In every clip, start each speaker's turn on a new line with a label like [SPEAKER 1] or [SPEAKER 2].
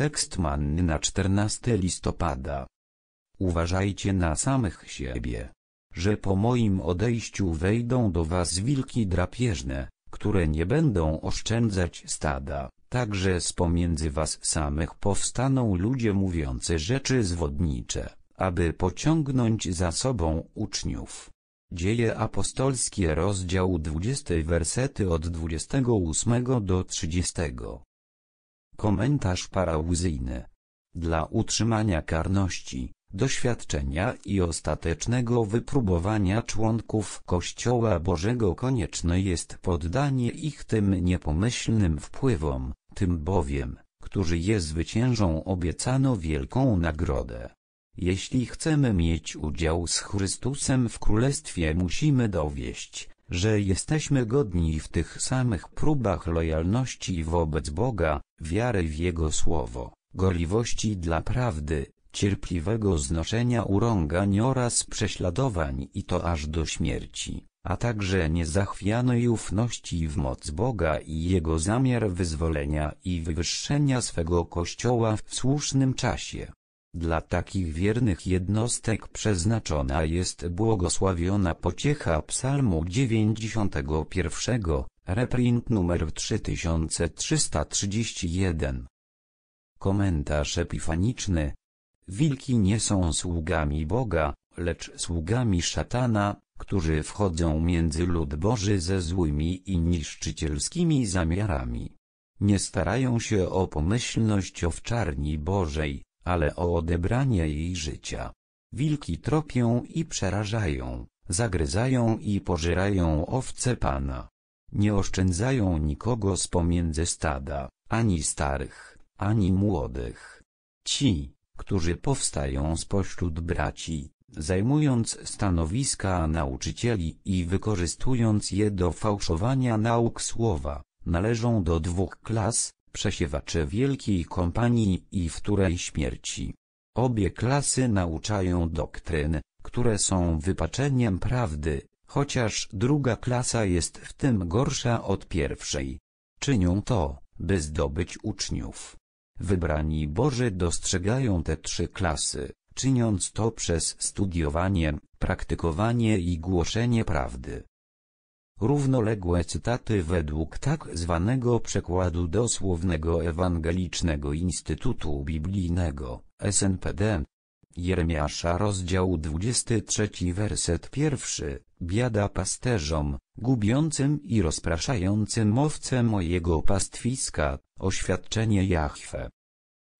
[SPEAKER 1] Tekst manny na 14 listopada. Uważajcie na samych siebie, że po moim odejściu wejdą do was wilki drapieżne, które nie będą oszczędzać stada, także z pomiędzy was samych powstaną ludzie mówiący rzeczy zwodnicze, aby pociągnąć za sobą uczniów. Dzieje apostolskie rozdział 20 wersety od 28 do 30. Komentarz parałzyjny. Dla utrzymania karności, doświadczenia i ostatecznego wypróbowania członków Kościoła Bożego konieczne jest poddanie ich tym niepomyślnym wpływom, tym bowiem, którzy je zwyciężą obiecano wielką nagrodę. Jeśli chcemy mieć udział z Chrystusem w Królestwie musimy dowieść, że jesteśmy godni w tych samych próbach lojalności wobec Boga, wiary w Jego Słowo, gorliwości dla prawdy, cierpliwego znoszenia urągań oraz prześladowań i to aż do śmierci, a także niezachwianej ufności w moc Boga i Jego zamiar wyzwolenia i wywyższenia swego Kościoła w słusznym czasie. Dla takich wiernych jednostek przeznaczona jest błogosławiona pociecha Psalmu 91, reprint numer 3331. Komentarz epifaniczny. Wilki nie są sługami Boga, lecz sługami szatana, którzy wchodzą między lud Boży ze złymi i niszczycielskimi zamiarami. Nie starają się o pomyślność owczarni Bożej, ale o odebranie jej życia. Wilki tropią i przerażają, zagryzają i pożerają owce pana. Nie oszczędzają nikogo z pomiędzy stada, ani starych, ani młodych. Ci, którzy powstają spośród braci, zajmując stanowiska nauczycieli i wykorzystując je do fałszowania nauk słowa, należą do dwóch klas, przesiewacze wielkiej kompanii i wtórej śmierci. Obie klasy nauczają doktryn, które są wypaczeniem prawdy, chociaż druga klasa jest w tym gorsza od pierwszej. Czynią to, by zdobyć uczniów. Wybrani Boży dostrzegają te trzy klasy, czyniąc to przez studiowanie, praktykowanie i głoszenie prawdy równoległe cytaty według tak zwanego przekładu dosłownego Ewangelicznego Instytutu Biblijnego, SNPD. Jeremiasza rozdział 23 werset pierwszy, biada pasterzom, gubiącym i rozpraszającym owce mojego pastwiska, oświadczenie Jahwe.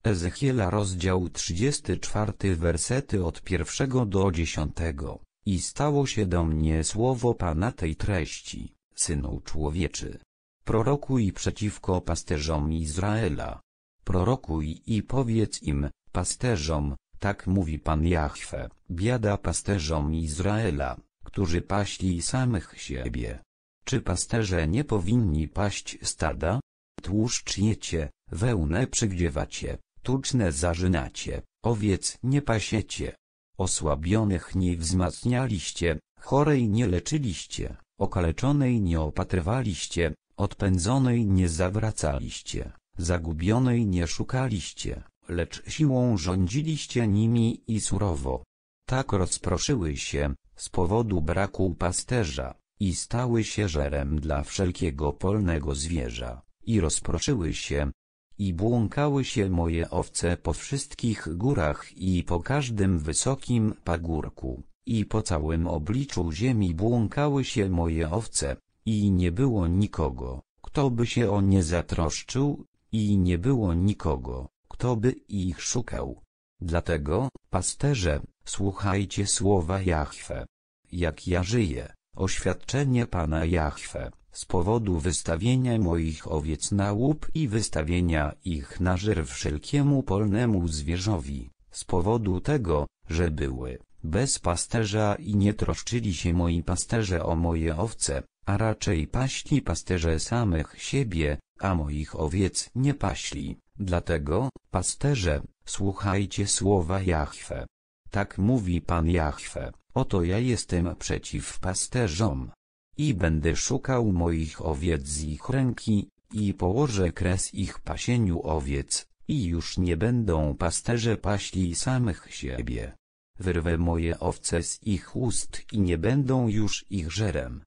[SPEAKER 1] Ezechiela rozdział 34 wersety od pierwszego do dziesiątego. I stało się do mnie słowo Pana tej treści, Synu Człowieczy. Prorokuj przeciwko pasterzom Izraela. Prorokuj i powiedz im, pasterzom, tak mówi Pan Jahwe, biada pasterzom Izraela, którzy paśli samych siebie. Czy pasterze nie powinni paść stada? Tłuszcz jecie, wełnę przygdziewacie, tuczne zażynacie, owiec nie pasiecie. Osłabionych nie wzmacnialiście, chorej nie leczyliście, okaleczonej nie opatrywaliście, odpędzonej nie zawracaliście, zagubionej nie szukaliście, lecz siłą rządziliście nimi i surowo. Tak rozproszyły się, z powodu braku pasterza, i stały się żerem dla wszelkiego polnego zwierza, i rozproszyły się, i błąkały się moje owce po wszystkich górach i po każdym wysokim pagórku, i po całym obliczu ziemi błąkały się moje owce, i nie było nikogo, kto by się o nie zatroszczył, i nie było nikogo, kto by ich szukał. Dlatego, pasterze, słuchajcie słowa Jahwe. Jak ja żyję, oświadczenie Pana Jahwe z powodu wystawienia moich owiec na łup i wystawienia ich na żer wszelkiemu polnemu zwierzowi, z powodu tego, że były bez pasterza i nie troszczyli się moi pasterze o moje owce, a raczej paśli pasterze samych siebie, a moich owiec nie paśli. Dlatego, pasterze, słuchajcie słowa Jahwe. Tak mówi Pan Jahwe, oto ja jestem przeciw pasterzom, i będę szukał moich owiec z ich ręki, i położę kres ich pasieniu owiec, i już nie będą pasterze paśli samych siebie. Wyrwę moje owce z ich ust i nie będą już ich żerem.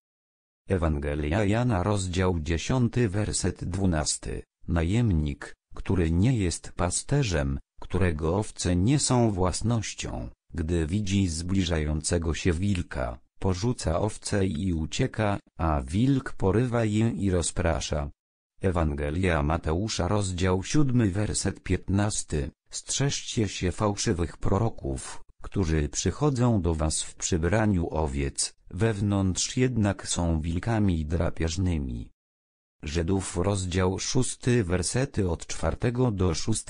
[SPEAKER 1] Ewangelia Jana rozdział 10 werset 12 Najemnik, który nie jest pasterzem, którego owce nie są własnością, gdy widzi zbliżającego się wilka, porzuca owce i ucieka, a wilk porywa je i rozprasza. Ewangelia Mateusza rozdział 7 werset 15 Strzeżcie się fałszywych proroków, którzy przychodzą do was w przybraniu owiec, wewnątrz jednak są wilkami drapieżnymi. Żydów rozdział 6 wersety od 4 do 6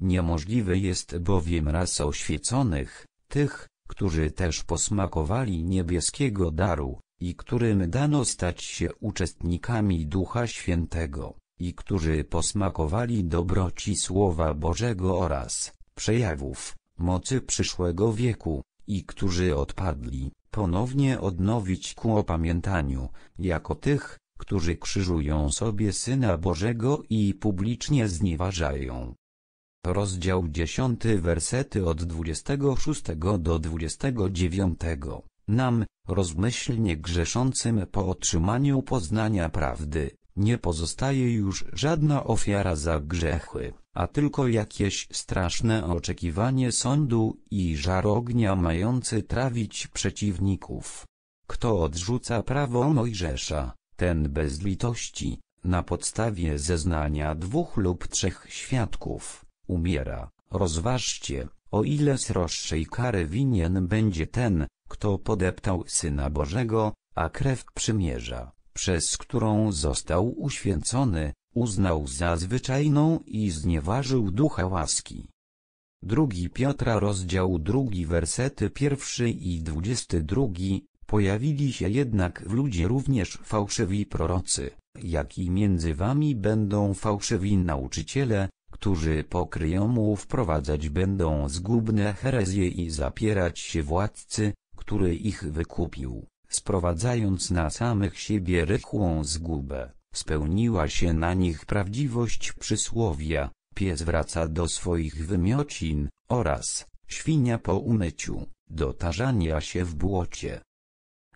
[SPEAKER 1] Niemożliwy jest bowiem raz oświeconych, tych, którzy też posmakowali niebieskiego daru, i którym dano stać się uczestnikami Ducha Świętego, i którzy posmakowali dobroci Słowa Bożego oraz przejawów mocy przyszłego wieku, i którzy odpadli, ponownie odnowić ku opamiętaniu, jako tych, którzy krzyżują sobie Syna Bożego i publicznie znieważają rozdział 10 wersety od 26 do 29. Nam, rozmyślnie grzeszącym po otrzymaniu poznania prawdy, nie pozostaje już żadna ofiara za grzechy, a tylko jakieś straszne oczekiwanie sądu i żar ognia mający trawić przeciwników. Kto odrzuca prawo Mojżesza, ten bez litości, na podstawie zeznania dwóch lub trzech świadków, umiera, rozważcie, o ile sroższej kary winien będzie ten, kto podeptał Syna Bożego, a krew przymierza, przez którą został uświęcony, uznał za zwyczajną i znieważył ducha łaski. Drugi Piotra rozdział drugi, wersety pierwszy i dwudziesty drugi, Pojawili się jednak w ludzie również fałszywi prorocy, jak i między wami będą fałszywi nauczyciele, którzy pokryją mu wprowadzać będą zgubne herezje i zapierać się władcy, który ich wykupił, sprowadzając na samych siebie rychłą zgubę. Spełniła się na nich prawdziwość przysłowia, pies wraca do swoich wymiocin, oraz, świnia po umyciu, do tarzania się w błocie.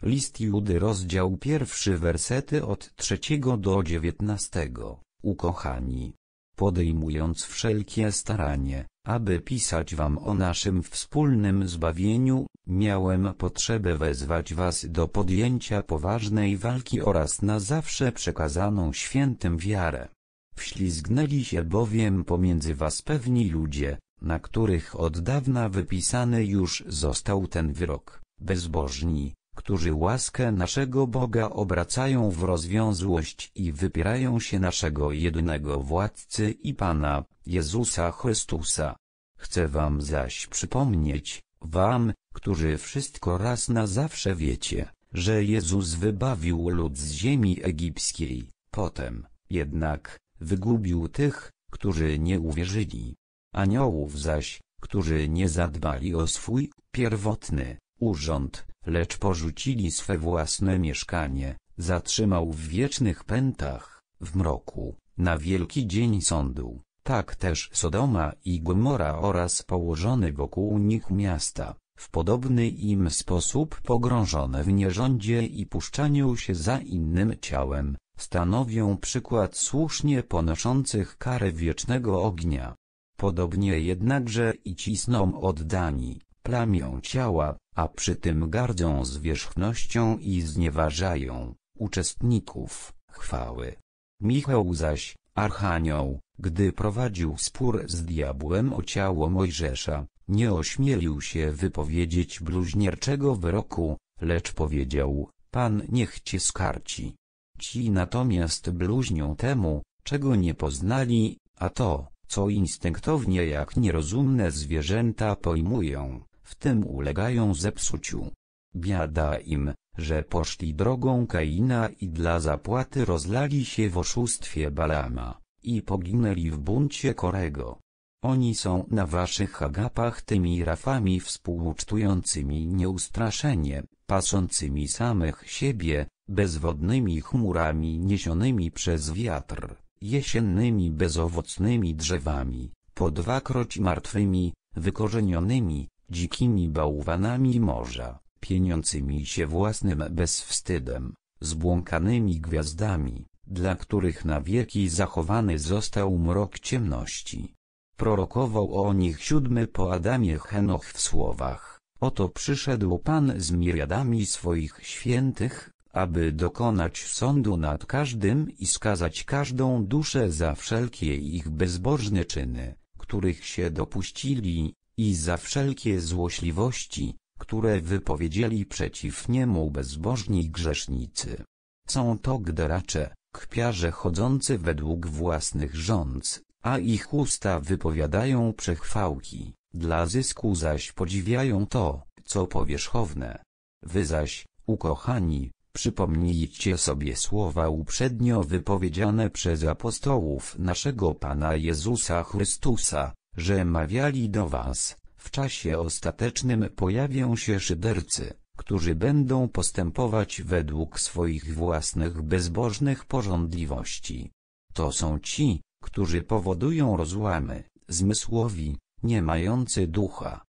[SPEAKER 1] List Judy rozdział pierwszy wersety od trzeciego do dziewiętnastego. Ukochani, podejmując wszelkie staranie, aby pisać wam o naszym wspólnym zbawieniu, miałem potrzebę wezwać was do podjęcia poważnej walki oraz na zawsze przekazaną świętym wiarę. Wślizgnęli się bowiem pomiędzy was pewni ludzie, na których od dawna wypisany już został ten wyrok, bezbożni, którzy łaskę naszego Boga obracają w rozwiązłość i wypierają się naszego jedynego władcy i Pana, Jezusa Chrystusa. Chcę wam zaś przypomnieć, wam, którzy wszystko raz na zawsze wiecie, że Jezus wybawił lud z ziemi egipskiej, potem, jednak, wygubił tych, którzy nie uwierzyli. Aniołów zaś, którzy nie zadbali o swój, pierwotny, urząd, lecz porzucili swe własne mieszkanie, zatrzymał w wiecznych pętach, w mroku, na wielki dzień sądu. Tak też Sodoma i Gomora oraz położone wokół nich miasta, w podobny im sposób pogrążone w nierządzie i puszczaniu się za innym ciałem, stanowią przykład słusznie ponoszących karę wiecznego ognia. Podobnie jednakże i cisną oddani, plamią ciała, a przy tym gardzą zwierzchnością i znieważają uczestników chwały. Michał zaś, archanioł, gdy prowadził spór z diabłem o ciało Mojżesza, nie ośmielił się wypowiedzieć bluźnierczego wyroku, lecz powiedział, Pan niech cię skarci. Ci natomiast bluźnią temu, czego nie poznali, a to, co instynktownie jak nierozumne zwierzęta pojmują w tym ulegają zepsuciu. Biada im, że poszli drogą Kaina i dla zapłaty rozlali się w oszustwie Balama, i poginęli w buncie Korego. Oni są na waszych agapach tymi rafami współucztującymi nieustraszenie, paszącymi samych siebie, bezwodnymi chmurami niesionymi przez wiatr, jesiennymi bezowocnymi drzewami, po dwakroć martwymi, wykorzenionymi, dzikimi bałwanami morza, pieniącymi się własnym bezwstydem, zbłąkanymi gwiazdami, dla których na wieki zachowany został mrok ciemności. Prorokował o nich siódmy po Adamie Henoch w słowach, oto przyszedł Pan z miriadami swoich świętych, aby dokonać sądu nad każdym i skazać każdą duszę za wszelkie ich bezbożne czyny, których się dopuścili, i za wszelkie złośliwości, które wypowiedzieli przeciw niemu bezbożni grzesznicy. Są to gderacze, kpiarze chodzący według własnych rządz, a ich usta wypowiadają przechwałki, dla zysku zaś podziwiają to, co powierzchowne. Wy zaś, ukochani, przypomnijcie sobie słowa uprzednio wypowiedziane przez apostołów naszego Pana Jezusa Chrystusa, że mawiali do was, w czasie ostatecznym pojawią się szydercy, którzy będą postępować według swoich własnych bezbożnych porządliwości. To są ci, którzy powodują rozłamy, zmysłowi, nie mający ducha.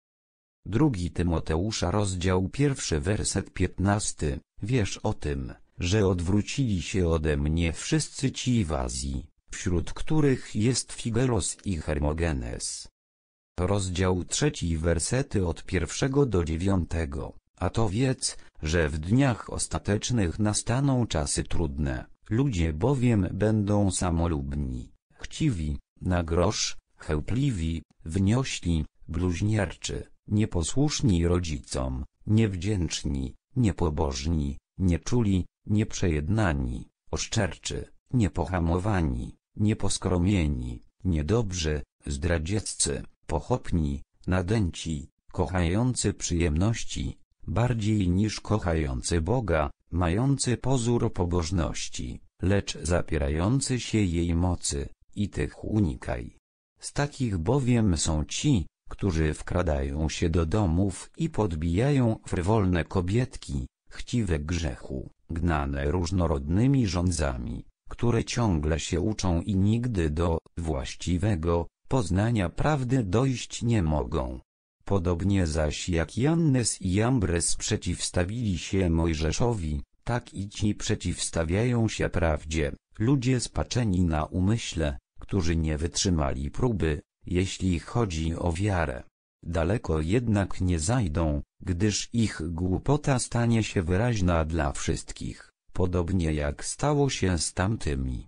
[SPEAKER 1] Drugi Tymoteusza rozdział pierwszy werset piętnasty, wiesz o tym, że odwrócili się ode mnie wszyscy ci w Azji, wśród których jest Figelos i Hermogenes. Rozdział trzeci wersety od pierwszego do dziewiątego, a to wiedz, że w dniach ostatecznych nastaną czasy trudne, ludzie bowiem będą samolubni, chciwi, na grosz, chełpliwi, wniośli, bluźnierczy, nieposłuszni rodzicom, niewdzięczni, niepobożni, nieczuli, nieprzejednani, oszczerczy, niepohamowani, nieposkromieni, niedobrzy, zdradzieccy, pochopni, nadęci, kochający przyjemności, bardziej niż kochający Boga, mający pozór pobożności, lecz zapierający się jej mocy, i tych unikaj. Z takich bowiem są ci, którzy wkradają się do domów i podbijają frywolne kobietki, chciwe grzechu, gnane różnorodnymi rządzami, które ciągle się uczą i nigdy do właściwego poznania prawdy dojść nie mogą. Podobnie zaś jak Jannes i Jambres przeciwstawili się Mojżeszowi, tak i ci przeciwstawiają się prawdzie, ludzie spaczeni na umyśle, którzy nie wytrzymali próby, jeśli chodzi o wiarę. Daleko jednak nie zajdą, gdyż ich głupota stanie się wyraźna dla wszystkich podobnie jak stało się z tamtymi.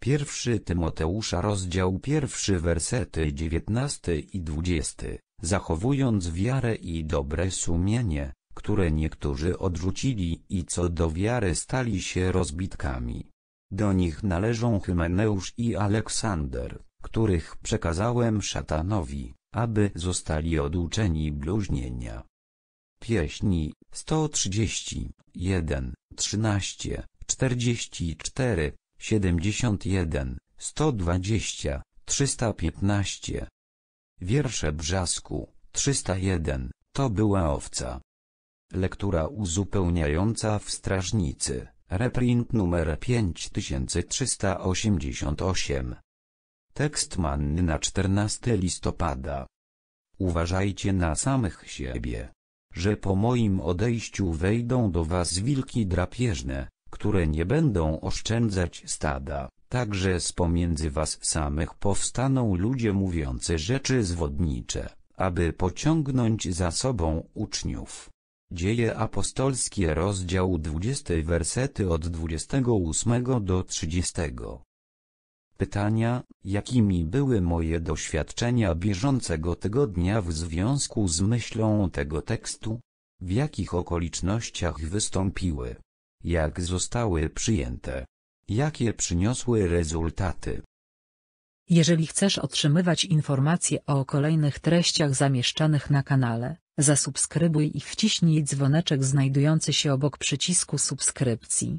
[SPEAKER 1] Pierwszy Tymoteusza rozdział pierwszy wersety 19 i 20, zachowując wiarę i dobre sumienie, które niektórzy odrzucili i co do wiary stali się rozbitkami. Do nich należą Hymeneusz i Aleksander, których przekazałem szatanowi, aby zostali oduczeni bluźnienia. Pieśni 131 trzynaście, czterdzieści cztery, siedemdziesiąt jeden, sto dwadzieścia, trzysta piętnaście. Wiersze Brzasku, trzysta jeden, to była owca. Lektura uzupełniająca w strażnicy, reprint numer pięć tysięcy trzysta osiemdziesiąt osiem. Tekst manny na czternasty listopada. Uważajcie na samych siebie że po moim odejściu wejdą do was wilki drapieżne, które nie będą oszczędzać stada, także z pomiędzy was samych powstaną ludzie mówiący rzeczy zwodnicze, aby pociągnąć za sobą uczniów. Dzieje apostolskie rozdział 20 wersety od 28 do 30 pytania, jakimi były moje doświadczenia bieżącego tygodnia w związku z myślą tego tekstu, w jakich okolicznościach wystąpiły, jak zostały przyjęte, jakie przyniosły rezultaty. Jeżeli chcesz otrzymywać informacje o kolejnych treściach zamieszczanych na kanale, zasubskrybuj i wciśnij dzwoneczek znajdujący się obok przycisku subskrypcji.